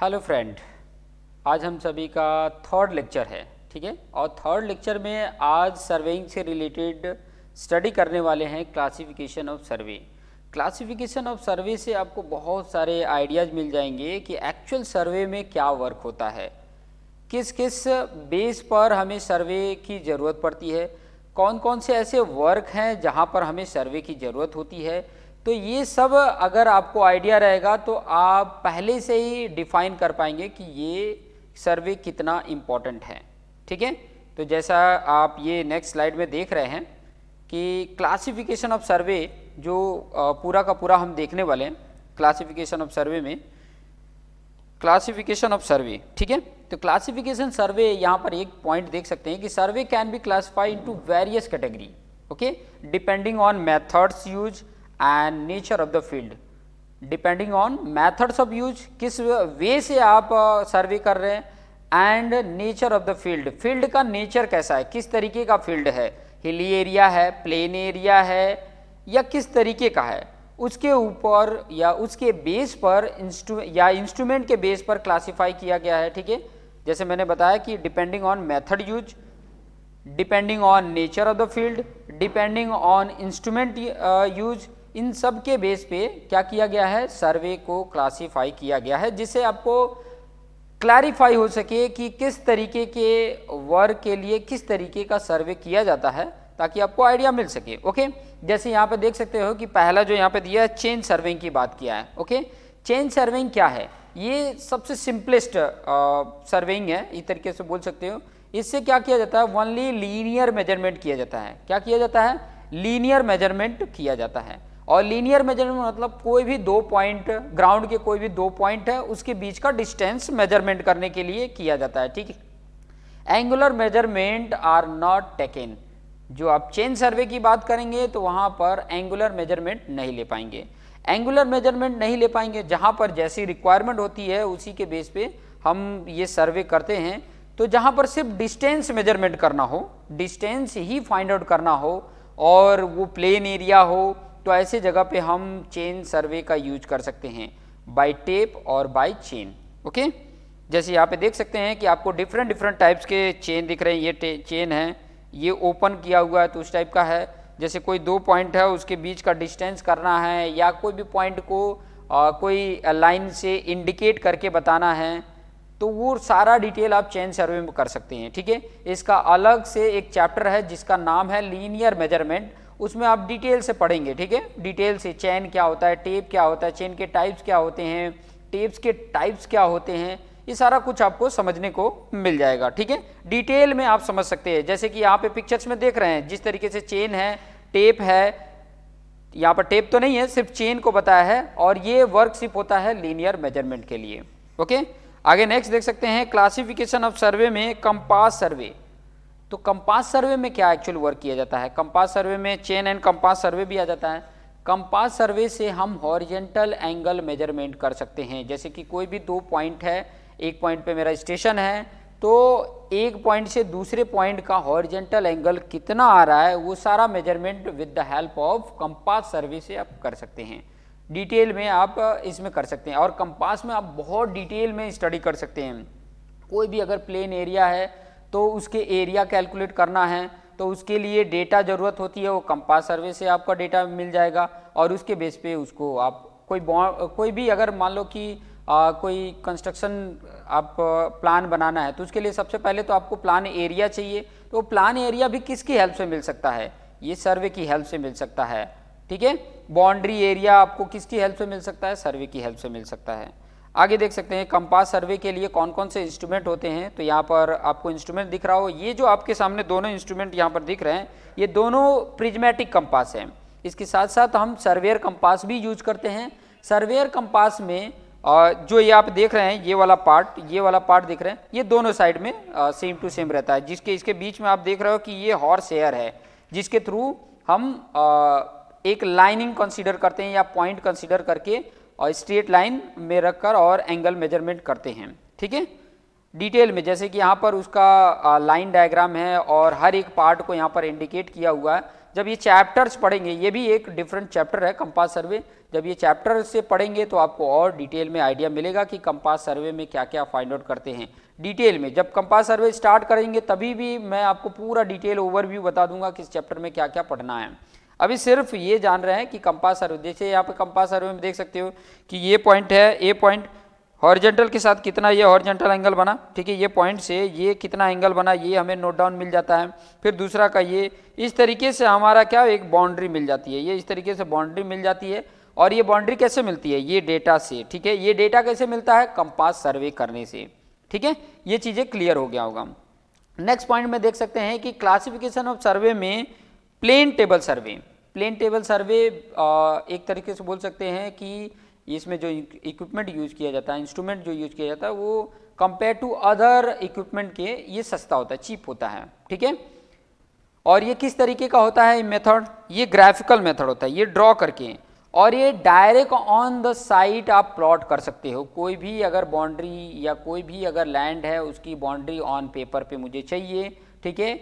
Hello friend आज हम सभी का थर्ड लेक्चर है ठीक है और थर्ड लेक्चर में आज सर्वेइंग से रिलेटेड स्टडी करने वाले हैं classification of survey classification of survey से आपको बहुत सारे आइडियाज़ मिल जाएंगे कि एक्चुअल सर्वे में क्या वर्क होता है किस किस बेस पर हमें सर्वे की ज़रूरत पड़ती है कौन कौन से ऐसे वर्क हैं जहाँ पर हमें सर्वे की ज़रूरत होती है तो ये सब अगर आपको आइडिया रहेगा तो आप पहले से ही डिफाइन कर पाएंगे कि ये सर्वे कितना इम्पोर्टेंट है ठीक है तो जैसा आप ये नेक्स्ट स्लाइड में देख रहे हैं कि क्लासिफिकेशन ऑफ सर्वे जो पूरा का पूरा हम देखने वाले हैं क्लासिफिकेशन ऑफ सर्वे में क्लासिफिकेशन ऑफ सर्वे ठीक है तो क्लासिफिकेशन सर्वे यहाँ पर एक पॉइंट देख सकते हैं कि survey can be classified into various category okay depending on methods use and nature of the field depending on methods of use किस वे से आप सर्वे कर रहे हैं and nature of the field field का नेचर कैसा है किस तरीके का फील्ड है हिली एरिया है प्लेन एरिया है या किस तरीके का है उसके ऊपर या उसके बेस पर इंस्ट्रू या इंस्ट्रूमेंट के बेस पर क्लासिफाई किया गया है ठीक है जैसे मैंने बताया कि depending on method use depending on nature of the field depending on instrument use इन सब के बेस पे क्या किया गया है सर्वे को क्लासीफाई किया गया है जिससे आपको क्लैरिफाई हो सके कि किस तरीके के वर्ग के लिए किस तरीके का सर्वे किया जाता है ताकि आपको आइडिया मिल सके ओके जैसे यहाँ पे देख सकते हो कि पहला जो यहाँ पे दिया है चेंज सर्विंग की बात किया है ओके चेंज सर्विंग क्या है ये सबसे सिंपलेस्ट सर्विंग uh, है इस तरीके से बोल सकते हो इससे क्या किया जाता है वनली लीनियर मेजरमेंट किया जाता है क्या किया जाता है लीनियर मेजरमेंट किया जाता है और लीनियर मेजरमेंट मतलब कोई भी दो पॉइंट ग्राउंड के कोई भी दो पॉइंट है उसके बीच का डिस्टेंस मेजरमेंट करने के लिए किया जाता है ठीक है angular measurement are not taken जो आप चेन सर्वे की बात करेंगे तो वहाँ पर एंगुलर मेजरमेंट नहीं ले पाएंगे एंगुलर मेजरमेंट नहीं ले पाएंगे जहाँ पर जैसी रिक्वायरमेंट होती है उसी के बेस पे हम ये सर्वे करते हैं तो जहाँ पर सिर्फ डिस्टेंस मेजरमेंट करना हो डिस्टेंस ही फाइंड आउट करना हो और वो प्लेन एरिया हो तो ऐसे जगह पे हम चेन सर्वे का यूज कर सकते हैं बाय टेप और बाय चेन ओके जैसे यहाँ पे देख सकते हैं कि आपको डिफरेंट डिफरेंट टाइप्स के चेन दिख रहे हैं ये चेन है ये ओपन किया हुआ है तो उस टाइप का है जैसे कोई दो पॉइंट है उसके बीच का डिस्टेंस करना है या कोई भी पॉइंट को आ, कोई लाइन से इंडिकेट करके बताना है तो वो सारा डिटेल आप चेन सर्वे में कर सकते हैं ठीक है इसका अलग से एक चैप्टर है जिसका नाम है लीनियर मेजरमेंट उसमें आप डिटेल से पढ़ेंगे ठीक है डिटेल से चैन क्या होता है टेप क्या होता है चैन के टाइप्स क्या होते हैं टेप्स के टाइप्स क्या होते हैं ये सारा कुछ आपको समझने को मिल जाएगा ठीक है डिटेल में आप समझ सकते हैं जैसे कि यहाँ पे पिक्चर्स में देख रहे हैं जिस तरीके से चेन है टेप है यहाँ पर टेप तो नहीं है सिर्फ चेन को बताया है और ये वर्क सिर्फ होता है लीनियर मेजरमेंट के लिए ओके आगे नेक्स्ट देख सकते हैं क्लासिफिकेशन ऑफ सर्वे में कंपास सर्वे तो कंपास सर्वे में क्या एक्चुअल वर्क किया जाता है कंपास सर्वे में चेन एंड कंपास सर्वे भी आ जाता है कंपास सर्वे से हम हॉरिजेंटल एंगल मेजरमेंट कर सकते हैं जैसे कि कोई भी दो पॉइंट है एक पॉइंट पे मेरा स्टेशन है तो एक पॉइंट से दूसरे पॉइंट का हॉरिजेंटल एंगल कितना आ रहा है वो सारा measurement with the help of compass survey से आप कर सकते हैं डिटेल में आप इसमें कर सकते हैं और कंपास में आप बहुत डिटेल में स्टडी कर सकते हैं कोई भी अगर प्लेन एरिया है तो उसके एरिया कैलकुलेट करना है तो उसके लिए डेटा ज़रूरत होती है वो कंपास सर्वे से आपका डेटा मिल जाएगा और उसके बेस पे उसको आप कोई कोई भी अगर मान लो कि आ, कोई कंस्ट्रक्शन आप प्लान बनाना है तो उसके लिए सबसे पहले तो आपको प्लान एरिया चाहिए तो प्लान एरिया भी किसकी हेल्प से मिल सकता है ये सर्वे की हेल्प से मिल सकता है ठीक है बाउंड्री एरिया आपको किसकी हेल्प से मिल सकता है सर्वे की हेल्प से मिल सकता है आगे देख सकते हैं कंपास सर्वे के लिए कौन कौन से इंस्ट्रूमेंट होते हैं तो यहाँ पर आपको इंस्ट्रूमेंट दिख रहा हो ये जो आपके सामने दोनों इंस्ट्रूमेंट यहाँ पर दिख रहे हैं ये दोनों प्रिजमेटिक कंपास हैं इसके साथ साथ हम सर्वेयर कंपास भी यूज करते हैं सर्वेयर कंपास में जो ये आप देख रहे हैं ये वाला पार्ट ये वाला पार्ट दिख रहे हैं ये दोनों साइड में सेम टू सेम रहता है जिसके इसके बीच में आप देख रहे हो कि ये हॉर्स एयर है जिसके थ्रू हम एक लाइनिंग कंसीडर करते हैं या पॉइंट कंसीडर करके और स्ट्रेट लाइन में रखकर और एंगल मेजरमेंट करते हैं ठीक है डिटेल में जैसे कि यहाँ पर उसका लाइन डायग्राम है और हर एक पार्ट को यहाँ पर इंडिकेट किया हुआ है जब ये चैप्टर्स पढ़ेंगे ये भी एक डिफरेंट चैप्टर है कंपास सर्वे जब ये चैप्टर से पढ़ेंगे तो आपको और डिटेल में आइडिया मिलेगा कि कंपास सर्वे में क्या क्या फाइंड आउट करते हैं डिटेल में जब कंपास सर्वे स्टार्ट करेंगे तभी भी मैं आपको पूरा डिटेल ओवरव्यू बता दूंगा कि इस चैप्टर में क्या क्या पढ़ना है अभी सिर्फ ये जान रहे हैं कि कंपास सर्वे जैसे यहाँ पर कंपास सर्वे में देख सकते हो कि ये पॉइंट है ये पॉइंट हॉर्जेंटल के साथ कितना ये हॉर्जेंटल एंगल बना ठीक है ये पॉइंट से ये कितना एंगल बना ये हमें नोट डाउन मिल जाता है फिर दूसरा का ये इस तरीके से हमारा क्या एक बाउंड्री मिल जाती है ये इस तरीके से बाउंड्री मिल जाती है और ये बाउंड्री कैसे मिलती है ये डेटा से ठीक है ये डेटा कैसे मिलता है कंपास सर्वे करने से ठीक है ये चीज़ें क्लियर हो गया होगा नेक्स्ट पॉइंट में देख सकते हैं कि क्लासिफिकेशन ऑफ सर्वे में plane table survey plane table survey एक तरीके से बोल सकते हैं कि इसमें जो इक्विपमेंट यूज किया जाता है इंस्ट्रूमेंट जो यूज किया जाता है वो कंपेयर टू अदर इक्विपमेंट के ये सस्ता होता है चीप होता है ठीक है और ये किस तरीके का होता है मेथड ये ग्राफिकल मेथड होता है ये ड्रॉ करके और ये डायरेक्ट ऑन द साइट आप प्लॉट कर सकते हो कोई भी अगर बाउंड्री या कोई भी अगर लैंड है उसकी बाउंड्री ऑन पेपर पे मुझे चाहिए ठीक है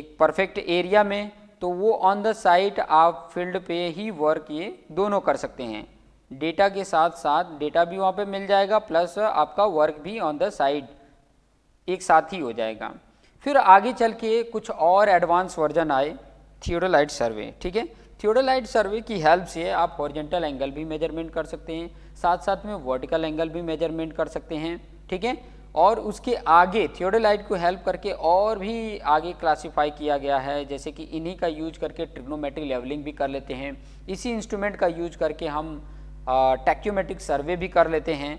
एक परफेक्ट एरिया में तो वो ऑन द साइट आप फील्ड पे ही वर्क ये दोनों कर सकते हैं डेटा के साथ साथ डेटा भी वहाँ पे मिल जाएगा प्लस आपका वर्क भी ऑन द साइट एक साथ ही हो जाएगा फिर आगे चल के कुछ और एडवांस वर्जन आए थियोडोलाइट सर्वे ठीक है थियोडोलाइट सर्वे की हेल्प से आप हॉरिजेंटल एंगल भी मेजरमेंट कर सकते हैं साथ साथ में वर्टिकल एंगल भी मेजरमेंट कर सकते हैं ठीक है और उसके आगे थियोडोलाइट को हेल्प करके और भी आगे क्लासिफाई किया गया है जैसे कि इन्हीं का यूज करके ट्रिग्नोमेट्रिक लेवलिंग भी कर लेते हैं इसी इंस्ट्रूमेंट का यूज करके हम टैक्योमेट्रिक सर्वे भी कर लेते हैं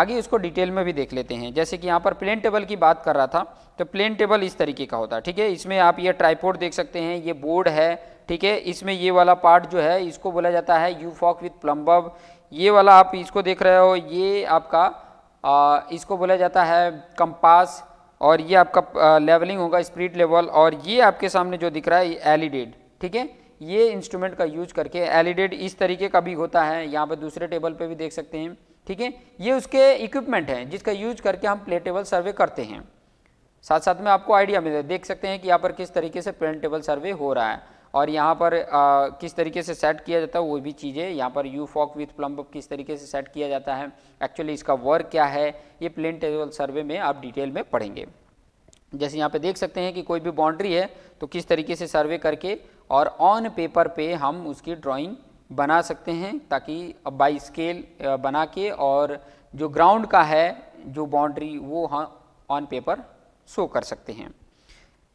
आगे इसको डिटेल में भी देख लेते हैं जैसे कि यहाँ पर प्लेन टेबल की बात कर रहा था तो प्लेन टेबल इस तरीके का होता है ठीक है इसमें आप ये ट्राईपोर्ट देख सकते हैं ये बोर्ड है ठीक है इसमें ये वाला पार्ट जो है इसको बोला जाता है यू फॉक विथ प्लम्बब ये वाला आप इसको देख रहे हो ये आपका आ, इसको बोला जाता है कंपास और ये आपका लेवलिंग होगा स्प्रिट लेवल और ये आपके सामने जो दिख रहा है एलिडेड e ठीक है ये इंस्ट्रूमेंट का यूज करके एलिडेड e इस तरीके का भी होता है यहाँ पर दूसरे टेबल पर भी देख सकते हैं ठीक है ये उसके इक्विपमेंट हैं जिसका यूज करके हम प्लेट टेबल सर्वे करते हैं साथ साथ में आपको आइडिया मिले देख सकते हैं कि यहाँ पर किस तरीके से प्लेट टेबल सर्वे हो रहा है और यहाँ पर आ, किस तरीके से सेट किया जाता है वो भी चीज़ें यहाँ पर यू फॉक विथ प्लम्ब किस तरीके से सेट किया जाता है एक्चुअली इसका वर्क क्या है ये प्लेन टेबल सर्वे में आप डिटेल में पढ़ेंगे जैसे यहाँ पे देख सकते हैं कि कोई भी बाउंड्री है तो किस तरीके से सर्वे करके और ऑन पेपर पे हम उसकी ड्राइंग बना सकते हैं ताकि बाई स्केल बना के और जो ग्राउंड का है जो बाउंड्री वो हम ऑन पेपर शो कर सकते हैं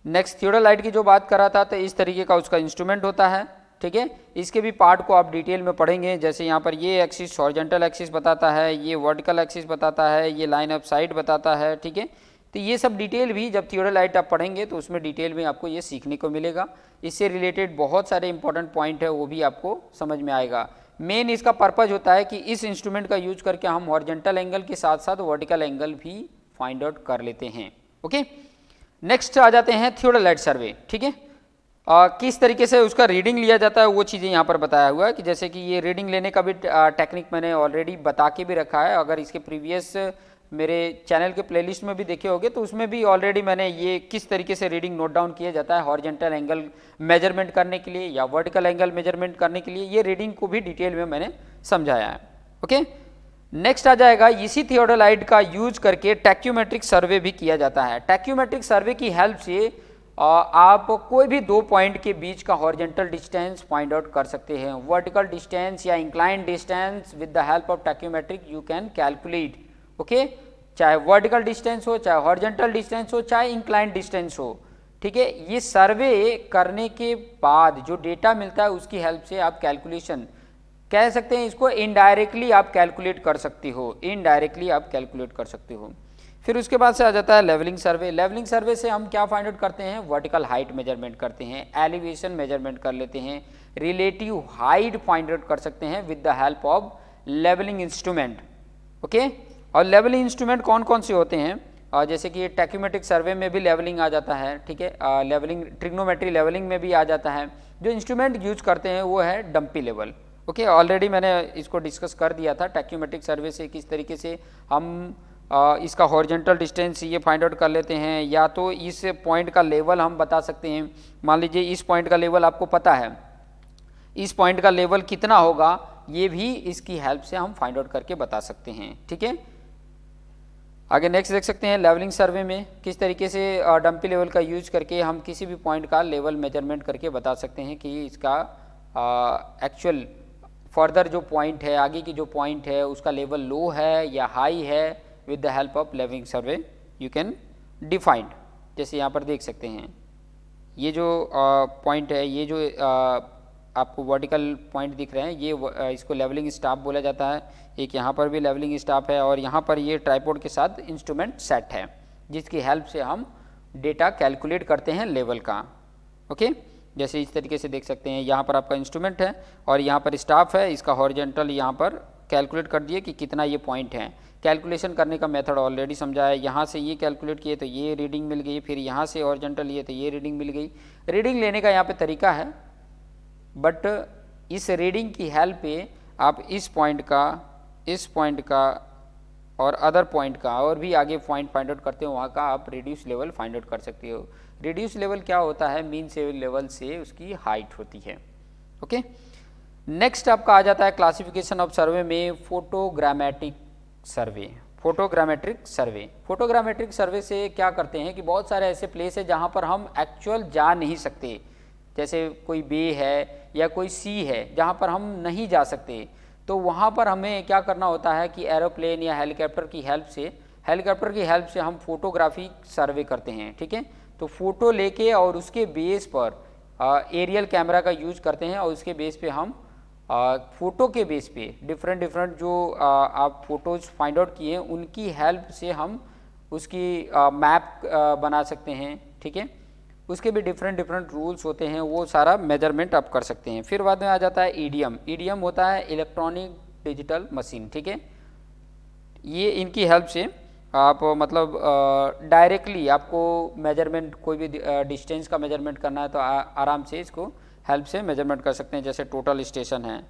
नेक्स्ट थियोडोलाइट की जो बात करा था तो इस तरीके का उसका इंस्ट्रूमेंट होता है ठीक है इसके भी पार्ट को आप डिटेल में पढ़ेंगे जैसे यहाँ पर ये एक्सिस हॉर्जेंटल एक्सिस बताता है ये वर्टिकल एक्सिस बताता है ये लाइन ऑफ साइड बताता है ठीक है तो ये सब डिटेल भी जब थियोडोलाइट आप पढ़ेंगे तो उसमें डिटेल में आपको ये सीखने को मिलेगा इससे रिलेटेड बहुत सारे इंपॉर्टेंट पॉइंट है वो भी आपको समझ में आएगा मेन इसका पर्पज होता है कि इस इंस्ट्रूमेंट का यूज करके हम हॉर्जेंटल एंगल के साथ साथ वर्टिकल एंगल भी फाइंड आउट कर लेते हैं ओके okay? नेक्स्ट आ जाते हैं थियोडोलाइट सर्वे ठीक है किस तरीके से उसका रीडिंग लिया जाता है वो चीज़ें यहाँ पर बताया हुआ है कि जैसे कि ये रीडिंग लेने का भी टेक्निक मैंने ऑलरेडी बता के भी रखा है अगर इसके प्रीवियस मेरे चैनल के प्लेलिस्ट में भी देखे होंगे तो उसमें भी ऑलरेडी मैंने ये किस तरीके से रीडिंग नोट डाउन किया जाता है हॉर्जेंटल एंगल मेजरमेंट करने के लिए या वर्टिकल एंगल मेजरमेंट करने के लिए ये रीडिंग को भी डिटेल में मैंने समझाया है ओके नेक्स्ट आ जाएगा इसी थियोडोलाइट का यूज करके टैक्यूमेट्रिक सर्वे भी किया जाता है टैक्यूमेट्रिक सर्वे की हेल्प से आप कोई भी दो पॉइंट के बीच का हॉरिजेंटल डिस्टेंस फाइंड आउट कर सकते हैं वर्टिकल डिस्टेंस या incline distance with the help of tacheometric you can calculate okay चाहे वर्टिकल डिस्टेंस हो चाहे हॉरिजेंटल डिस्टेंस हो चाहे इंक्लाइन डिस्टेंस हो ठीक है ये सर्वे करने के बाद जो डेटा मिलता है उसकी हेल्प से आप कैलकुलेशन कह सकते हैं इसको इनडायरेक्टली आप कैलकुलेट कर सकती हो इनडायरेक्टली आप कैलकुलेट कर सकती हो फिर उसके बाद से आ जाता है लेवलिंग सर्वे लेवलिंग सर्वे से हम क्या फाइंड आउट करते हैं वर्टिकल हाइट मेजरमेंट करते हैं एलिवेशन मेजरमेंट कर लेते हैं रिलेटिव हाइट फाइंड आउट कर सकते हैं with the help of levelling instrument okay और लेवलिंग इंस्ट्रूमेंट कौन कौन से होते हैं और जैसे कि टेक्यूमेट्रिक सर्वे में भी लेवलिंग आ जाता है ठीक है लेवलिंग ट्रिग्नोमेट्री लेवलिंग में भी आ जाता है जो इंस्ट्रूमेंट यूज करते हैं वो है dumpy level okay okay, already मैंने इसको डिस्कस कर दिया था टैक्यूमेट्रिक सर्वे से किस तरीके से हम आ, इसका हॉरिजेंटल डिस्टेंस ये फाइंड आउट कर लेते हैं या तो इस पॉइंट का लेवल हम बता सकते हैं मान लीजिए इस पॉइंट का लेवल आपको पता है इस पॉइंट का लेवल कितना होगा ये भी इसकी हेल्प से हम फाइंड आउट करके बता सकते हैं ठीक है आगे नेक्स्ट देख सकते हैं लेवलिंग सर्वे में किस तरीके से डम्पी लेवल का यूज करके हम किसी भी पॉइंट का लेवल मेजरमेंट करके बता सकते हैं कि इसका एक्चुअल फर्दर जो पॉइंट है आगे की जो पॉइंट है उसका लेवल लो है या हाई है with the help of levelling survey you can defined जैसे यहाँ पर देख सकते हैं ये जो पॉइंट है ये जो uh, आपको वर्टिकल पॉइंट दिख रहे हैं ये uh, इसको लेवलिंग स्टाफ बोला जाता है एक यहाँ पर भी लेवलिंग स्टाफ है और यहाँ पर ये ट्राईपोर्ड के साथ इंस्ट्रूमेंट सेट है जिसकी हेल्प से हम डेटा कैलकुलेट करते हैं लेवल का ओके okay? जैसे इस तरीके से देख सकते हैं यहाँ पर आपका इंस्ट्रूमेंट है और यहाँ पर स्टाफ है इसका हॉर्जेंटल यहाँ पर कैलकुलेट कर दिए कि कितना ये पॉइंट है कैलकुलेशन करने का मेथड ऑलरेडी समझाया यहाँ से ये कैलकुलेट किए तो ये रीडिंग मिल गई फिर यहाँ से हॉरिजेंटल लिए तो ये रीडिंग मिल गई रीडिंग लेने का यहाँ पे तरीका है बट इस रीडिंग की हेल्प पे आप इस पॉइंट का इस पॉइंट का और अदर पॉइंट का और भी आगे पॉइंट फाइंड आउट करते हो वहाँ का आप रिड्यूस लेवल फाइंड आउट कर सकते हो रिड्यूस लेवल क्या होता है मीन से लेवल से उसकी हाइट होती है ओके नेक्स्ट आपका आ जाता है क्लासिफिकेशन ऑफ सर्वे में photogrammetric survey photogrammetric survey photogrammetric survey से क्या करते हैं कि बहुत सारे ऐसे प्लेस है जहाँ पर हम एक्चुअल जा नहीं सकते जैसे कोई बे है या कोई सी है जहाँ पर हम नहीं जा सकते तो वहाँ पर हमें क्या करना होता है कि एरोप्लेन या हेलीकॉप्टर की हेल्प से हेलीकॉप्टर की हेल्प से हम फोटोग्राफी सर्वे करते हैं ठीक है तो फ़ोटो लेके और उसके बेस पर आ, एरियल कैमरा का यूज करते हैं और उसके बेस पे हम आ, फोटो के बेस पे डिफरेंट डिफरेंट जो आ, आप फोटोज फाइंड आउट किए उनकी हेल्प से हम उसकी आ, मैप आ, बना सकते हैं ठीक है उसके भी डिफरेंट डिफरेंट रूल्स होते हैं वो सारा मेजरमेंट आप कर सकते हैं फिर बाद में आ जाता है ईडीएम ईडीएम होता है इलेक्ट्रॉनिक डिजिटल मशीन ठीक है ये इनकी हेल्प से आप मतलब डायरेक्टली आपको मेजरमेंट कोई भी डिस्टेंस का मेजरमेंट करना है तो आ, आराम से इसको हेल्प से मेजरमेंट कर सकते हैं जैसे टोटल स्टेशन है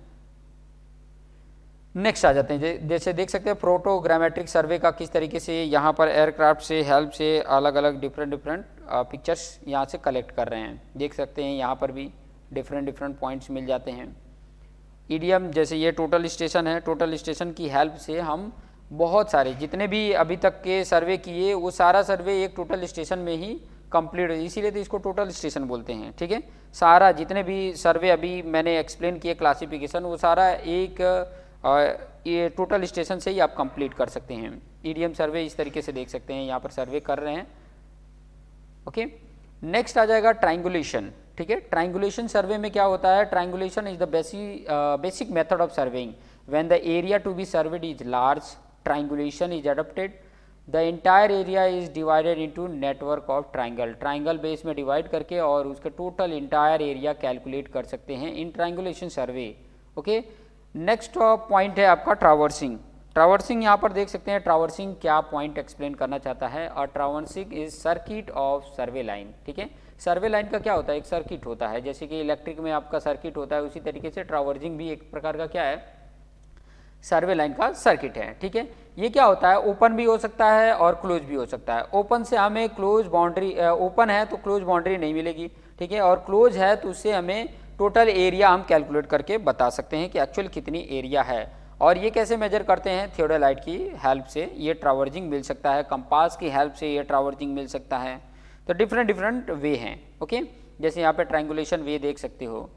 नेक्स्ट आ जाते हैं जैसे देख सकते हैं प्रोटोग्रामेट्रिक सर्वे का किस तरीके से यहाँ पर एयरक्राफ्ट से हेल्प से अलग अलग डिफरेंट डिफरेंट पिक्चर्स यहाँ से कलेक्ट कर रहे हैं देख सकते हैं यहाँ पर भी डिफरेंट डिफरेंट पॉइंट्स मिल जाते हैं ईडीएम जैसे ये टोटल स्टेशन है टोटल स्टेशन की हेल्प से हम बहुत सारे जितने भी अभी तक के सर्वे किए वो सारा सर्वे एक टोटल स्टेशन में ही कंप्लीट इसीलिए तो इसको टोटल स्टेशन बोलते हैं ठीक है सारा जितने भी सर्वे अभी मैंने एक्सप्लेन किए क्लासिफिकेशन वो सारा एक आ, ये टोटल स्टेशन से ही आप कंप्लीट कर सकते हैं ईडीएम e सर्वे इस तरीके से देख सकते हैं यहाँ पर सर्वे कर रहे हैं ओके नेक्स्ट आ जाएगा ट्राइंगुलेशन ठीक है ट्राइंगुलेशन सर्वे में क्या होता है triangulation is the basic basic method of surveying when the area to be surveyed is large triangulation is adopted. The entire area is divided into network of triangle. Triangle base में divide करके और उसका total entire area calculate कर सकते हैं in triangulation survey. Okay? Next point है आपका traversing. Traversing यहाँ पर देख सकते हैं ट्रावर्सिंग क्या पॉइंट एक्सप्लेन करना चाहता है और traversing is circuit of survey line ठीक है सर्वे लाइन का क्या होता है एक सर्किट होता है जैसे कि इलेक्ट्रिक में आपका सर्किट होता है उसी तरीके से ट्रावर्सिंग भी एक प्रकार का क्या है सर्वे लाइन का सर्किट है ठीक है ये क्या होता है ओपन भी हो सकता है और क्लोज भी हो सकता है ओपन से हमें क्लोज बाउंड्री ओपन है तो क्लोज बाउंड्री नहीं मिलेगी ठीक है और क्लोज है तो उससे हमें टोटल एरिया हम कैलकुलेट करके बता सकते हैं कि एक्चुअल कितनी एरिया है और ये कैसे मेजर करते हैं थियोडोलाइट की हेल्प से ये ट्रावर्जिंग मिल सकता है कंपास की हेल्प से ये ट्रावर्जिंग मिल सकता है तो डिफरेंट डिफरेंट वे हैं ओके जैसे यहाँ पे ट्रैंगुलेशन वे देख सकते हो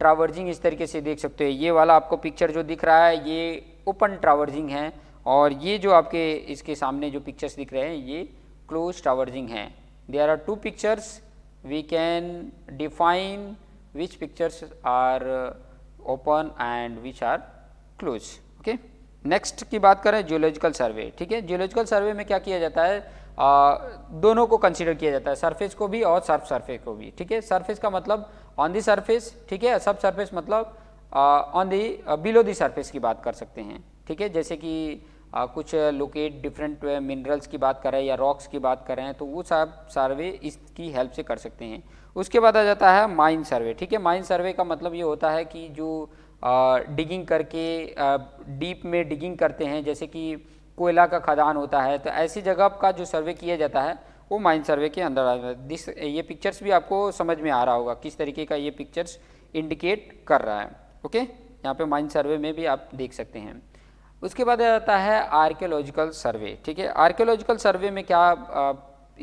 ट्रावर्जिंग इस तरीके से देख सकते हो ये वाला आपको पिक्चर जो दिख रहा है ये ओपन ट्रावर्जिंग है और ये जो आपके इसके सामने जो पिक्चर्स दिख रहे हैं ये क्लोज ट्रावर्जिंग है they are two pictures we can define which pictures are open and which are close okay next की बात करें जियोलॉजिकल सर्वे ठीक है जियोलॉजिकल सर्वे में क्या किया जाता है आ, दोनों को कंसीडर किया जाता है सरफेस को भी और सर्फ सरफेस को भी ठीक है सरफेस का मतलब ऑन दी सरफेस ठीक है सब सरफेस मतलब on the below the surface की बात कर सकते हैं ठीक है जैसे कि आ, कुछ लोकेट डिफरेंट मिनरल्स की बात करें या रॉक्स की बात करें तो वो सब सर्वे इसकी हेल्प से कर सकते हैं उसके बाद आ जाता है माइन सर्वे ठीक है माइन सर्वे का मतलब ये होता है कि जो डिगिंग करके डीप में डिगिंग करते हैं जैसे कि कोयला का खदान होता है तो ऐसी जगह का जो सर्वे किया जाता है वो माइंड सर्वे के अंदर आ जाता है दिस ये पिक्चर्स भी आपको समझ में आ रहा होगा किस तरीके का ये पिक्चर्स इंडिकेट कर रहा है ओके यहाँ पे माइंड सर्वे में भी आप देख सकते हैं उसके बाद आता है आर्कियोलॉजिकल सर्वे ठीक है आर्कियोलॉजिकल सर्वे में क्या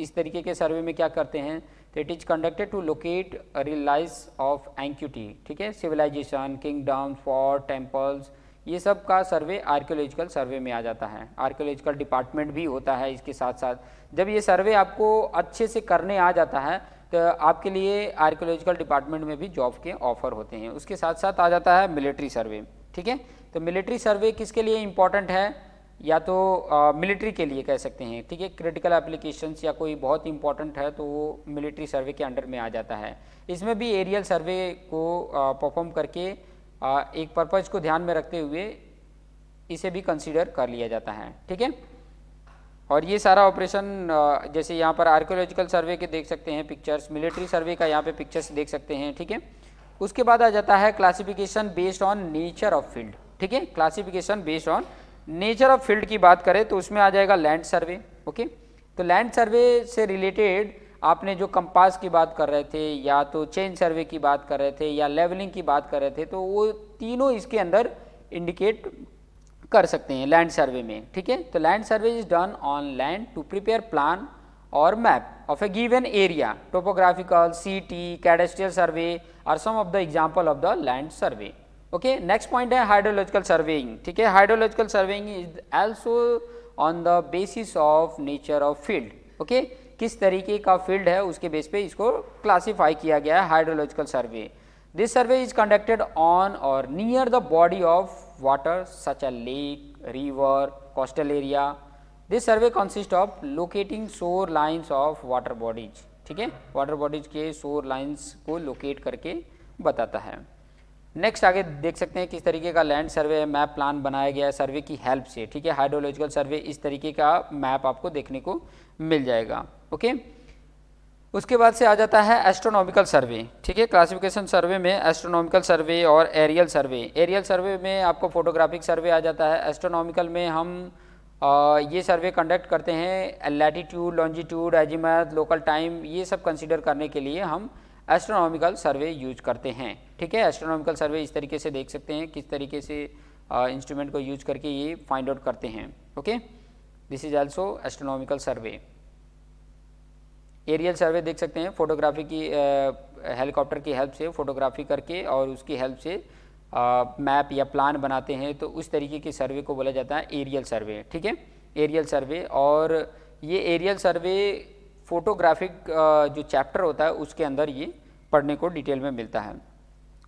इस तरीके के सर्वे में क्या करते हैं तो it is conducted to locate relics of antiquity ठीक है सिविलाइजेशन किंगडम फॉर टेम्पल्स ये सब का सर्वे आर्कियोलॉजिकल सर्वे में आ जाता है आर्कियोलॉजिकल डिपार्टमेंट भी होता है इसके साथ साथ जब ये सर्वे आपको अच्छे से करने आ जाता है तो आपके लिए आर्कियोलॉजिकल डिपार्टमेंट में भी जॉब के ऑफर होते हैं उसके साथ साथ आ जाता है मिलिट्री सर्वे ठीक है तो मिलिट्री सर्वे किसके लिए इम्पॉर्टेंट है या तो मिलिट्री के लिए कह सकते हैं ठीक है क्रिटिकल एप्लीकेशंस या कोई बहुत इंपॉर्टेंट है तो वो मिलिट्री सर्वे के अंडर में आ जाता है इसमें भी एरियल सर्वे को परफॉर्म करके एक पर्पज़ को ध्यान में रखते हुए इसे भी कंसीडर कर लिया जाता है ठीक है और ये सारा ऑपरेशन जैसे यहाँ पर आर्कियोलॉजिकल सर्वे के देख सकते हैं पिक्चर्स मिलिट्री सर्वे का यहाँ पे पिक्चर्स देख सकते हैं ठीक है उसके बाद आ जाता है classification based on nature of field ठीक है classification based on nature of field की बात करें तो उसमें आ जाएगा लैंड सर्वे ओके तो लैंड सर्वे से रिलेटेड आपने जो कंपास की बात कर रहे थे या तो चेन सर्वे की बात कर रहे थे या लेवलिंग की बात कर रहे थे तो वो तीनों इसके अंदर इंडिकेट कर सकते हैं लैंड सर्वे में ठीक है तो land survey is done on land to prepare plan और map of a given area topographical city cadastral survey are some of the example of the land survey okay next point है hydrological surveying ठीक है hydrological surveying is also on the basis of nature of field okay किस तरीके का field है उसके base पे इसको क्लासीफाई किया गया है hydrological survey this survey is conducted on और near the body of water such a lake river coastal area this survey consist of locating shore lines of water bodies ठीक है वाटर बॉडीज के सोर lines को locate करके बताता है next आगे देख सकते हैं किस तरीके का लैंड सर्वे मैप प्लान बनाया गया है सर्वे की हेल्प से ठीक है हाइड्रोलॉजिकल सर्वे इस तरीके का मैप आपको देखने को मिल जाएगा ओके उसके बाद से आ जाता है एस्ट्रोनॉमिकल सर्वे ठीक है क्लासिफिकेशन सर्वे में एस्ट्रोनॉमिकल सर्वे और एरियल सर्वे एरियल सर्वे में आपको फोटोग्राफिक सर्वे आ जाता है एस्ट्रोनॉमिकल में हम आ, ये सर्वे कंडक्ट करते हैं latitude longitude azimuth local time ये सब कंसिडर करने के लिए हम एस्ट्रोनॉमिकल सर्वे यूज करते हैं ठीक है एस्ट्रोनॉमिकल सर्वे इस तरीके से देख सकते हैं किस तरीके से इंस्ट्रूमेंट को यूज करके ये फाइंड आउट करते हैं okay this is also astronomical survey aerial survey देख सकते हैं फोटोग्राफी की हेलीकॉप्टर की हेल्प से फोटोग्राफी करके और उसकी हेल्प से मैप या प्लान बनाते हैं तो उस तरीके के सर्वे को बोला जाता है एरियल सर्वे ठीक है एरियल सर्वे और ये एरियल सर्वे फोटोग्राफिक जो चैप्टर होता है उसके अंदर ये पढ़ने को डिटेल में मिलता है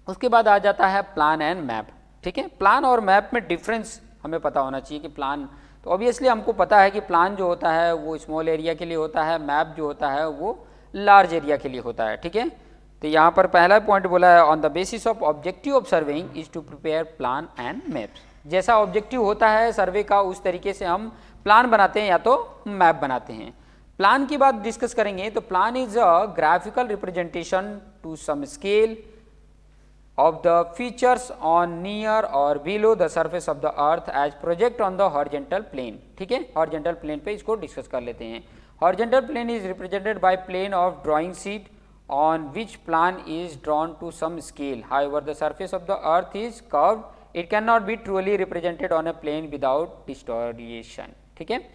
उसके बाद आ जाता है प्लान एंड मैप ठीक है प्लान और मैप में डिफरेंस हमें पता होना चाहिए कि प्लान ऑब्वियसली तो हमको पता है कि प्लान जो होता है वो स्मॉल एरिया के लिए होता है मैप जो होता है वो लार्ज एरिया के लिए होता है ठीक है तो यहाँ पर पहला पॉइंट बोला है on the basis of objective of surveying is to prepare plan and maps जैसा ऑब्जेक्टिव होता है सर्वे का उस तरीके से हम प्लान बनाते हैं या तो मैप बनाते हैं प्लान की बात डिस्कस करेंगे तो plan is a graphical representation to some scale of the features on near or below the surface of the earth as project on the horizontal plane theek hai horizontal plane pe isko discuss kar lete hain horizontal plane is represented by plane of drawing sheet on which plan is drawn to some scale however the surface of the earth is curved it cannot be truly represented on a plane without distortion theek hai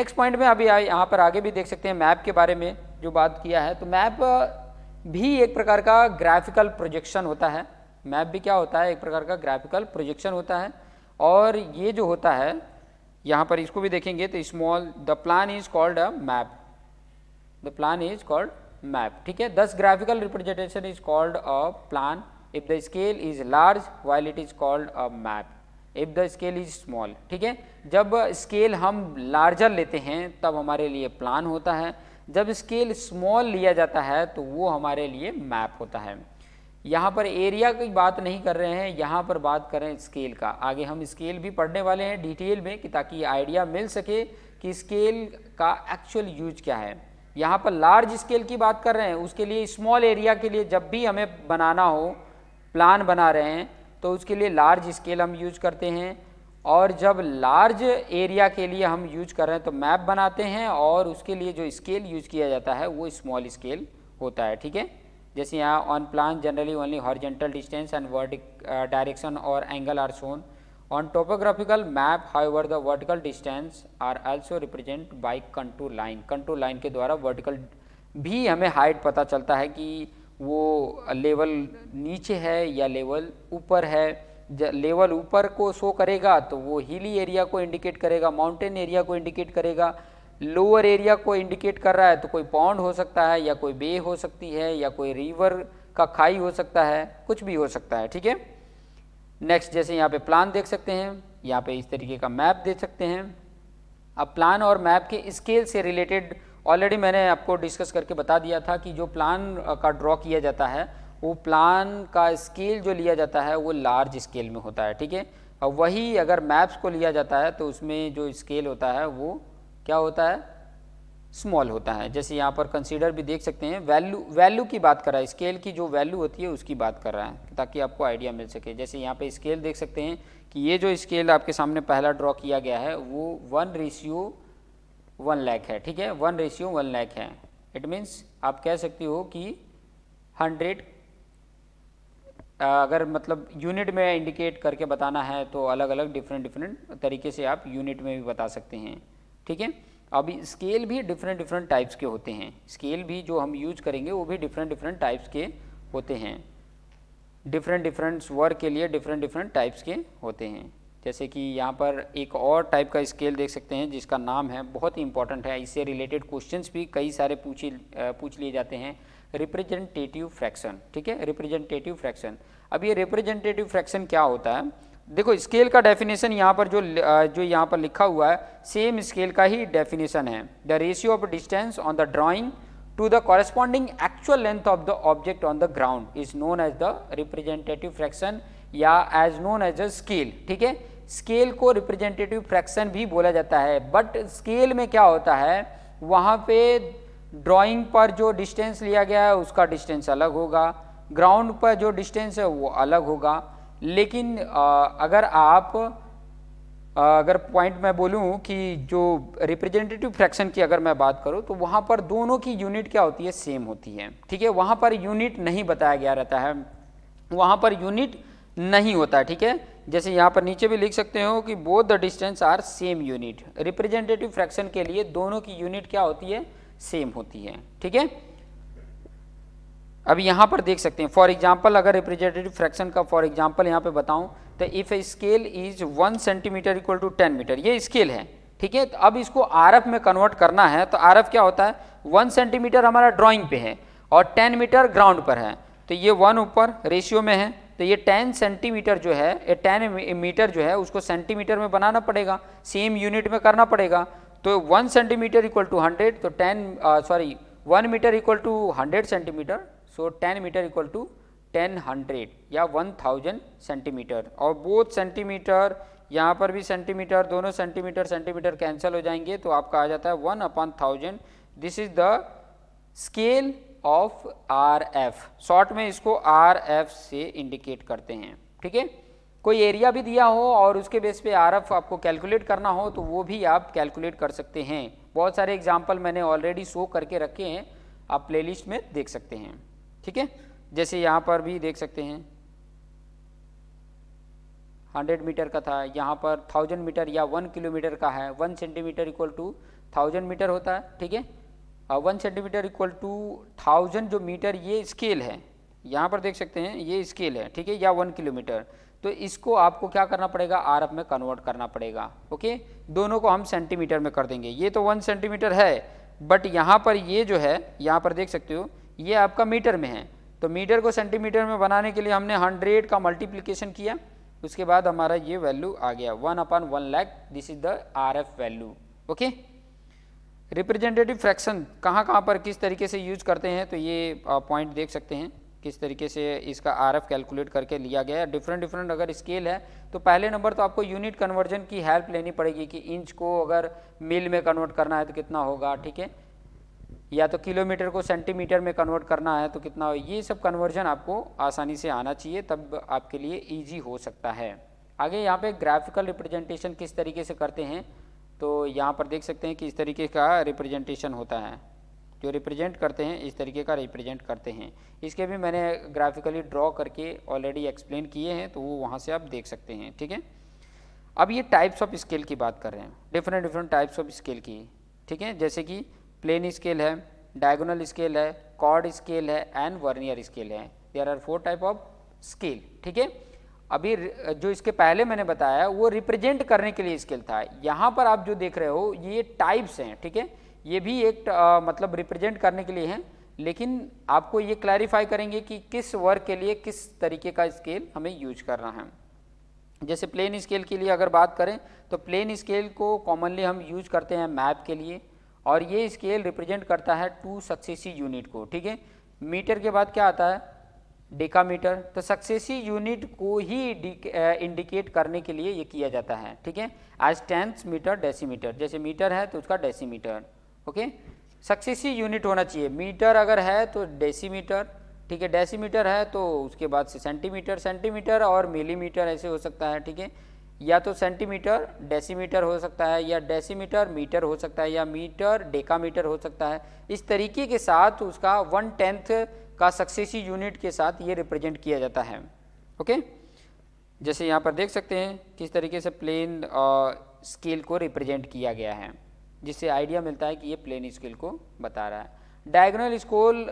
next point mein abhi yahan par aage bhi dekh sakte hain map ke bare mein jo baat kiya hai to map भी एक प्रकार का graphical projection होता है map भी क्या होता है एक प्रकार का ग्राफिकल प्रोजेक्शन होता है और ये जो होता है यहाँ पर इसको भी देखेंगे तो small the plan is called a map the plan is called map ठीक है this graphical representation is called a plan if the scale is large while it is called a map if the scale is small ठीक है जब scale हम larger लेते हैं तब हमारे लिए प्लान होता है जब स्केल स्मॉल लिया जाता है तो वो हमारे लिए मैप होता है यहाँ पर एरिया की बात नहीं कर रहे हैं यहाँ पर बात कर रहे हैं स्केल का आगे हम स्केल भी पढ़ने वाले हैं डिटेल में कि ताकि आइडिया मिल सके कि स्केल का एक्चुअल यूज क्या है यहाँ पर लार्ज स्केल की बात कर रहे हैं उसके लिए स्मॉल एरिया के लिए जब भी हमें बनाना हो प्लान बना रहे हैं तो उसके लिए लार्ज स्केल हम यूज करते हैं और जब लार्ज एरिया के लिए हम यूज कर रहे हैं तो मैप बनाते हैं और उसके लिए जो स्केल यूज किया जाता है वो स्मॉल स्केल होता है ठीक है जैसे यहाँ on plan generally only horizontal distance and vertical direction और angle are on topographical map map however the vertical distance are also represent by control line control line के द्वारा वर्टिकल भी हमें हाइट पता चलता है कि वो लेवल नीचे है या लेवल ऊपर है लेवल ऊपर को शो करेगा तो वो हिली एरिया को इंडिकेट करेगा माउंटेन एरिया को इंडिकेट करेगा लोअर एरिया को इंडिकेट कर रहा है तो कोई पॉन्ड हो सकता है या कोई बे हो सकती है या कोई रिवर का खाई हो सकता है कुछ भी हो सकता है ठीक है नेक्स्ट जैसे यहाँ पे प्लान देख सकते हैं यहाँ पे इस तरीके का मैप देख सकते हैं अब प्लान और मैप के स्केल से रिलेटेड ऑलरेडी मैंने आपको डिस्कस करके बता दिया था कि जो प्लान का ड्रॉ किया जाता है वो प्लान का स्केल जो लिया जाता है वो लार्ज स्केल में होता है ठीक है और वही अगर मैप्स को लिया जाता है तो उसमें जो स्केल होता है वो क्या होता है स्मॉल होता है जैसे यहाँ पर कंसीडर भी देख सकते हैं वैल्यू वैल्यू की बात कर रहा है स्केल की जो वैल्यू होती है उसकी बात कर रहा है ताकि आपको आइडिया मिल सके जैसे यहाँ पे स्केल देख सकते हैं कि ये जो स्केल आपके सामने पहला ड्रॉ किया गया है वो वन रेशियो वन लैक है ठीक है वन रेशियो वन लैख है इट मीन्स आप कह सकते हो कि हंड्रेड अगर मतलब यूनिट में इंडिकेट करके बताना है तो अलग अलग डिफरेंट डिफरेंट तरीके से आप यूनिट में भी बता सकते हैं ठीक है अभी स्केल भी डिफरेंट डिफरेंट टाइप्स के होते हैं स्केल भी जो हम यूज करेंगे वो भी डिफरेंट डिफरेंट टाइप्स के होते हैं डिफरेंट डिफरेंट वर्क के लिए डिफरेंट डिफरेंट टाइप्स के होते हैं जैसे कि यहाँ पर एक और टाइप का स्केल देख सकते हैं जिसका नाम है बहुत ही इंपॉर्टेंट है इससे रिलेटेड क्वेश्चंस भी कई सारे पूछे पूछ लिए जाते हैं रिप्रेजेंटेटिव फ्रैक्शन ठीक है रिप्रेजेंटेटिव फ्रैक्शन अब ये रिप्रेजेंटेटिव फ्रैक्शन क्या होता है देखो स्केल का डेफिनेशन यहाँ पर जो जो यहाँ पर लिखा हुआ है सेम स्केल का ही डेफिनेशन है the ratio of distance on the drawing to the corresponding actual length of the object on the ground is known as the representative fraction या as known as a scale ठीक है scale को representative fraction भी बोला जाता है but scale में क्या होता है वहाँ पे ड्राइंग पर जो डिस्टेंस लिया गया है उसका डिस्टेंस अलग होगा ग्राउंड पर जो डिस्टेंस है वो अलग होगा लेकिन आ, अगर आप आ, अगर पॉइंट मैं बोलूं कि जो रिप्रेजेंटेटिव फ्रैक्शन की अगर मैं बात करूं तो वहां पर दोनों की यूनिट क्या होती है सेम होती है ठीक है वहां पर यूनिट नहीं बताया गया रहता है वहां पर यूनिट नहीं होता ठीक है जैसे यहाँ पर नीचे भी लिख सकते हो कि both the distance are same unit representative fraction के लिए दोनों की यूनिट क्या होती है सेम होती है ठीक है अब यहाँ पर देख सकते हैं फॉर एग्जाम्पल अगर रिप्रेजेंटेटिव फ्रैक्शन का फॉर एग्जाम्पल यहाँ पे बताऊँ तो if scale is one centimetre equal to ten metre ये स्केल है ठीक है तो अब इसको आर में कन्वर्ट करना है तो आर क्या होता है वन सेंटीमीटर हमारा ड्रॉइंग पे है और टेन मीटर ग्राउंड पर है तो ये वन ऊपर रेशियो में है तो ये टेन सेंटीमीटर जो है ये टेन मीटर जो है उसको सेंटीमीटर में बनाना पड़ेगा सेम यूनिट में करना पड़ेगा तो one centimetre equal to hundred तो ten sorry one metre equal to hundred centimetre so ten metre equal to ten hundred या वन थाउजेंड सेंटीमीटर और बोथ सेंटीमीटर यहाँ पर भी सेंटीमीटर दोनों सेंटीमीटर सेंटीमीटर कैंसिल हो जाएंगे तो आपका आ जाता है one upon thousand this is the scale of R F short में इसको आर एफ से इंडिकेट करते हैं ठीक है कोई एरिया भी दिया हो और उसके बेस पे आर आपको कैलकुलेट करना हो तो वो भी आप कैलकुलेट कर सकते हैं बहुत सारे एग्जाम्पल मैंने ऑलरेडी शो करके रखे हैं आप प्लेलिस्ट में देख सकते हैं ठीक है जैसे यहाँ पर भी देख सकते हैं 100 मीटर का था यहाँ पर 1000 मीटर या 1 किलोमीटर का है 1 सेंटीमीटर इक्वल टू 1000 मीटर होता है ठीक है और वन सेंटीमीटर इक्वल टू 1000 जो मीटर ये स्केल है यहाँ पर देख सकते हैं ये स्केल है ठीक है या 1 किलोमीटर तो इसको आपको क्या करना पड़ेगा आर में कन्वर्ट करना पड़ेगा ओके दोनों को हम सेंटीमीटर में कर देंगे ये तो वन सेंटीमीटर है बट यहाँ पर ये जो है यहाँ पर देख सकते हो ये आपका मीटर में है तो मीटर को सेंटीमीटर में बनाने के लिए हमने हंड्रेड का मल्टीप्लीकेशन किया उसके बाद हमारा ये वैल्यू आ गया one upon one lakh this is the R F value okay representative fraction कहाँ कहाँ पर किस तरीके से यूज करते हैं तो ये पॉइंट देख सकते हैं किस तरीके से इसका आर एफ कैलकुलेट करके लिया गया है डिफरेंट डिफरेंट अगर स्केल है तो पहले नंबर तो आपको यूनिट कन्वर्जन की हेल्प लेनी पड़ेगी कि इंच को अगर मील में कन्वर्ट करना है तो कितना होगा ठीक है या तो किलोमीटर को सेंटीमीटर में कन्वर्ट करना है तो कितना हो ये सब कन्वर्जन आपको आसानी से आना चाहिए तब आपके लिए ईजी हो सकता है आगे यहाँ पर ग्राफिकल रिप्रेजेंटेशन किस तरीके से करते हैं तो यहाँ पर देख सकते हैं कि इस तरीके का रिप्रेजेंटेशन होता है जो रिप्रेजेंट करते हैं इस तरीके का रिप्रेजेंट करते हैं इसके भी मैंने ग्राफिकली ड्रॉ करके ऑलरेडी एक्सप्लेन किए हैं तो वो वहाँ से आप देख सकते हैं ठीक है अब ये टाइप्स ऑफ स्केल की बात कर रहे हैं different different types of scale की ठीक है जैसे कि प्लेन स्केल है डायगोनल स्केल है कॉर्ड स्केल है एंड वर्नियर स्केल है there are four type of scale ठीक है अभी जो इसके पहले मैंने बताया वो रिप्रेजेंट करने के लिए स्केल था यहाँ पर आप जो देख रहे हो ये टाइप्स हैं ठीक है ये भी एक आ, मतलब रिप्रेजेंट करने के लिए हैं लेकिन आपको ये क्लैरिफाई करेंगे कि किस वर्क के लिए किस तरीके का स्केल हमें यूज करना है जैसे प्लेन स्केल के लिए अगर बात करें तो प्लेन स्केल को कॉमनली हम यूज करते हैं मैप के लिए और ये स्केल रिप्रेजेंट करता है टू सक्सेसी यूनिट को ठीक है मीटर के बाद क्या आता है डेकामीटर तो सक्सेसी यूनिट को ही इंडिकेट करने के लिए ये किया जाता है ठीक है एज टेंथ मीटर डेसीमीटर जैसे मीटर है तो उसका डेसीमीटर ओके सक्सेसिव यूनिट होना चाहिए मीटर अगर है तो डेसीमीटर ठीक है डेसीमीटर है तो उसके बाद से सेंटीमीटर सेंटीमीटर और मिलीमीटर ऐसे हो सकता है ठीक है या तो सेंटीमीटर डेसीमीटर हो सकता है या डेसीमीटर मीटर हो सकता है या मीटर डेकामीटर हो सकता है इस तरीके के साथ उसका वन टेंथ का सक्सेसिव यूनिट के साथ ये रिप्रेजेंट किया जाता है ओके जैसे यहाँ पर देख सकते हैं किस तरीके से प्लेन स्केल को रिप्रेजेंट किया गया है जिससे आइडिया मिलता है कि ये प्लेन स्केल को बता रहा है डायगोनल स्कोल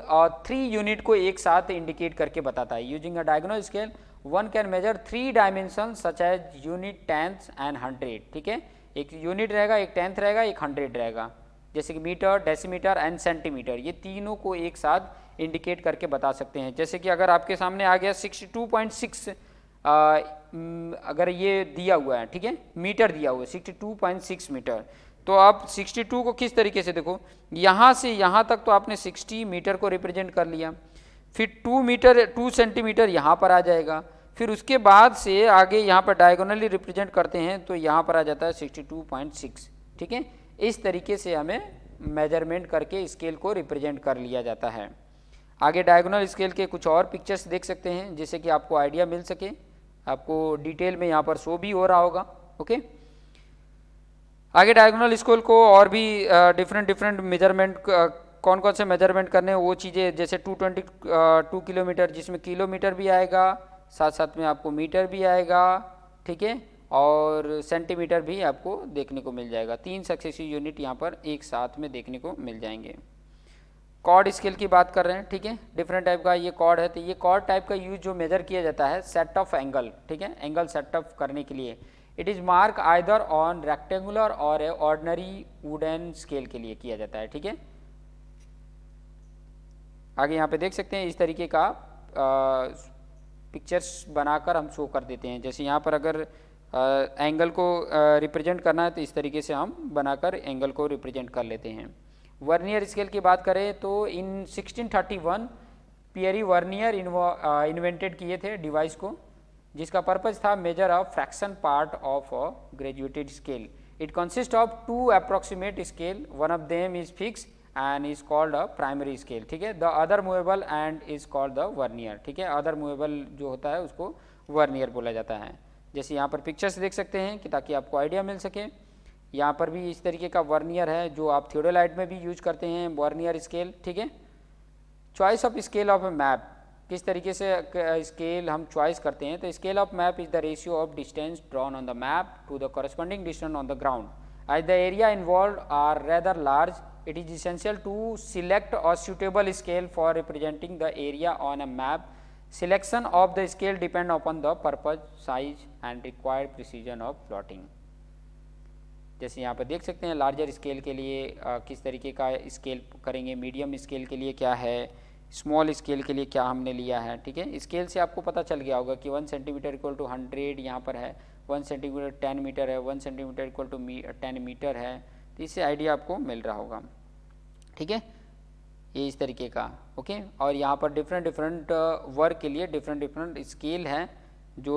थ्री यूनिट को एक साथ इंडिकेट करके बताता है using a diagonal scale one can measure three dimension such as unit tenth and hundred ठीक है एक यूनिट रहेगा एक टेंथ रहेगा एक हंड्रेड रहेगा जैसे कि मीटर डेसीमीटर एंड सेंटीमीटर ये तीनों को एक साथ इंडिकेट करके बता सकते हैं जैसे कि अगर आपके सामने आ गया 62.6 अगर ये दिया हुआ है ठीक है मीटर दिया हुआ है 62.6 मीटर तो आप 62 को किस तरीके से देखो यहाँ से यहाँ तक तो आपने 60 मीटर को रिप्रेजेंट कर लिया फिर 2 मीटर 2 सेंटीमीटर यहाँ पर आ जाएगा फिर उसके बाद से आगे यहाँ पर डायगोनली रिप्रेजेंट करते हैं तो यहाँ पर आ जाता है 62.6 ठीक है इस तरीके से हमें मेजरमेंट करके स्केल को रिप्रेजेंट कर लिया जाता है आगे डायगोनल स्केल के कुछ और पिक्चर्स देख सकते हैं जिससे कि आपको आइडिया मिल सके आपको डिटेल में यहाँ पर शो भी हो रहा होगा ओके आगे डायगोनल स्कोल को और भी डिफरेंट डिफरेंट मेजरमेंट कौन कौन से मेजरमेंट करने हैं वो चीज़ें जैसे 220 टू किलोमीटर जिसमें किलोमीटर भी आएगा साथ साथ में आपको मीटर भी आएगा ठीक है और सेंटीमीटर भी आपको देखने को मिल जाएगा तीन सक्सेसिव यूनिट यहाँ पर एक साथ में देखने को मिल जाएंगे कॉर्ड स्केल की बात कर रहे हैं ठीक है डिफरेंट टाइप का ये कॉर्ड है तो ये कॉर्ड टाइप का यूज जो मेजर किया जाता है सेट ऑफ एंगल ठीक है एंगल सेट ऑफ करने के लिए it is mark either on rectangular or ordinary wooden scale के लिए किया जाता है ठीक है आगे यहाँ पे देख सकते हैं इस तरीके का पिक्चर्स बनाकर हम शो कर देते हैं जैसे यहाँ पर अगर आ, एंगल को रिप्रेजेंट करना है तो इस तरीके से हम बनाकर एंगल को रिप्रेजेंट कर लेते हैं वर्नियर स्केल की बात करें तो इन 1631 पियरी वर्नियर इन्वेंटेड किए थे डिवाइस को जिसका पर्पज था measure a fraction part of a graduated scale it consist of two approximate scale one of them is fix and is called a primary scale ठीक है the other movable and is called the vernier ठीक है other movable जो होता है उसको vernier बोला जाता है जैसे यहाँ पर पिक्चर्स देख सकते हैं कि ताकि आपको आइडिया मिल सके यहाँ पर भी इस तरीके का वर्नियर है जो आप थियोडोलाइट में भी यूज करते हैं वर्नियर स्केल ठीक है choice of scale of a map किस तरीके से स्केल हम चॉइस करते हैं तो scale of map is the ratio of distance drawn on the map to the corresponding distance on the ground as the area involve are rather large it is essential to select a suitable scale for representing the area on a map selection of the scale depend upon the purpose size and required precision of plotting जैसे यहाँ पर देख सकते हैं larger scale के लिए आ, किस तरीके का स्केल करेंगे मीडियम स्केल के लिए क्या है स्मॉल स्केल के लिए क्या हमने लिया है ठीक है स्केल से आपको पता चल गया होगा कि one centimetre equal to hundred यहाँ पर है वन सेंटीमीटर टेन मीटर है one centimetre equal to ten metre है तो इससे आइडिया आपको मिल रहा होगा ठीक है ये इस तरीके का ओके और यहाँ पर डिफरेंट डिफरेंट वर्क के लिए डिफरेंट डिफरेंट स्केल है जो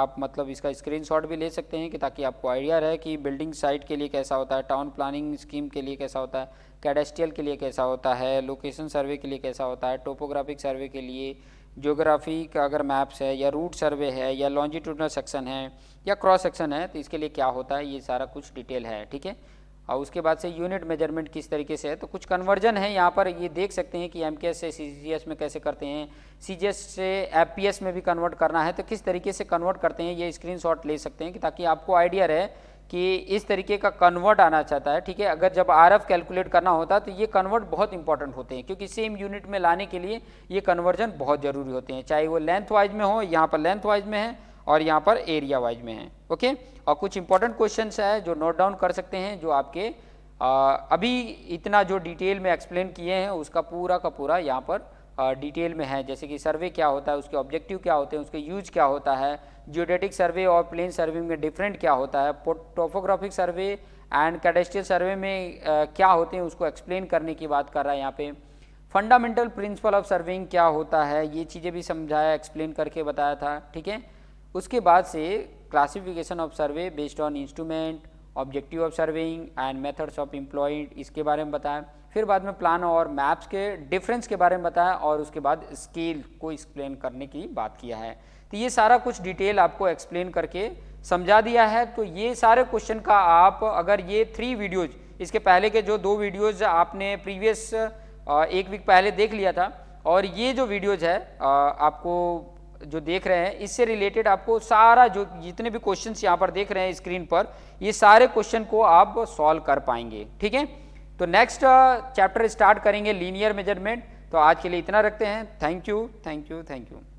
आप मतलब इसका स्क्रीनशॉट भी ले सकते हैं कि ताकि आपको आइडिया रहे कि बिल्डिंग साइट के लिए कैसा होता है टाउन प्लानिंग स्कीम के लिए कैसा होता है कैडेस्टियल के लिए कैसा होता है लोकेशन सर्वे के लिए कैसा होता है टोपोग्राफिक सर्वे के लिए ज्योग्राफी का अगर मैप्स है या रूट सर्वे है या लॉन्जिट्यूडनल सेक्शन है या क्रॉस सेक्शन है तो इसके लिए क्या होता है ये सारा कुछ डिटेल है ठीक है और उसके बाद से यूनिट मेजरमेंट किस तरीके से है तो कुछ कन्वर्जन है यहाँ पर ये देख सकते हैं कि एम से सी में कैसे करते हैं सी से एफ में भी कन्वर्ट करना है तो किस तरीके से कन्वर्ट करते हैं ये स्क्रीन ले सकते हैं कि ताकि आपको आइडिया रहे कि इस तरीके का कन्वर्ट आना चाहता है ठीक है अगर जब आर कैलकुलेट करना होता है तो ये कन्वर्ट बहुत इंपॉर्टेंट होते हैं क्योंकि सेम यूनिट में लाने के लिए ये कन्वर्जन बहुत ज़रूरी होते हैं चाहे वो लेंथ वाइज में हो यहाँ पर लेंथ वाइज में है और यहाँ पर एरिया वाइज में है ओके और कुछ इंपॉर्टेंट क्वेश्चन है जो नोट डाउन कर सकते हैं जो आपके आ, अभी इतना जो डिटेल में एक्सप्लेन किए हैं उसका पूरा का पूरा यहाँ पर डिटेल में है जैसे कि सर्वे क्या होता है उसके ऑब्जेक्टिव क्या होते हैं उसके यूज क्या होता है जियोडेटिक सर्वे और प्लेन सर्वे में डिफरेंट क्या होता है टोफोग्राफिक सर्वे एंड कैडेस्ट्रियल सर्वे में आ, क्या होते हैं उसको एक्सप्लेन करने की बात कर रहा है यहाँ पे फंडामेंटल प्रिंसिपल ऑफ सर्विंग क्या होता है ये चीज़ें भी समझाया एक्सप्लेन करके बताया था ठीक है उसके बाद से classification of survey based on instrument objective of serving and methods of employed इसके बारे में बताया फिर बाद में प्लान और मैप्स के डिफरेंस के बारे में बताया और उसके बाद स्केल को एक्सप्लेन करने की बात किया है तो ये सारा कुछ डिटेल आपको एक्सप्लेन करके समझा दिया है तो ये सारे क्वेश्चन का आप अगर ये थ्री वीडियोज इसके पहले के जो दो वीडियोज आपने प्रीवियस एक वीक पहले देख लिया था और ये जो वीडियोज है आपको जो देख रहे हैं इससे रिलेटेड आपको सारा जो जितने भी क्वेश्चंस यहाँ पर देख रहे हैं स्क्रीन पर ये सारे क्वेश्चन को आप सॉल्व कर पाएंगे ठीक है तो नेक्स्ट चैप्टर स्टार्ट करेंगे लीनियर मेजरमेंट तो आज के लिए इतना रखते हैं thank you thank you thank you